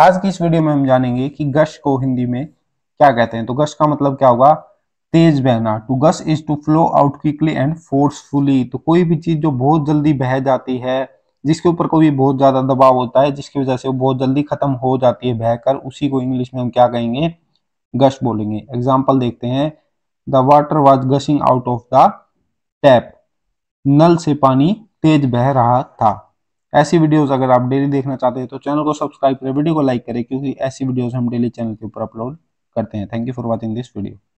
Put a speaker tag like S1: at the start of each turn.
S1: आज की इस वीडियो में हम जानेंगे कि गश को हिंदी में क्या कहते हैं तो गश का मतलब क्या होगा तेज बहना टू तो gush is to flow out quickly and forcefully तो कोई भी चीज जो बहुत जल्दी बह जाती है जिसके ऊपर कोई बहुत ज्यादा दबाव होता है जिसकी वजह से वो बहुत जल्दी खत्म हो जाती है बहकर उसी को इंग्लिश में हम क्या कहेंगे गश बोलेंगे एग्जाम्पल देखते हैं the water was gushing out of the tap नल से पानी तेज बह रहा था ऐसी वीडियोस अगर आप डेली देखना चाहते हैं तो चैनल को सब्सक्राइब करें वीडियो को लाइक करें क्योंकि ऐसी वीडियोस हम डेली चैनल के ऊपर अपलोड करते हैं thank you for watching this video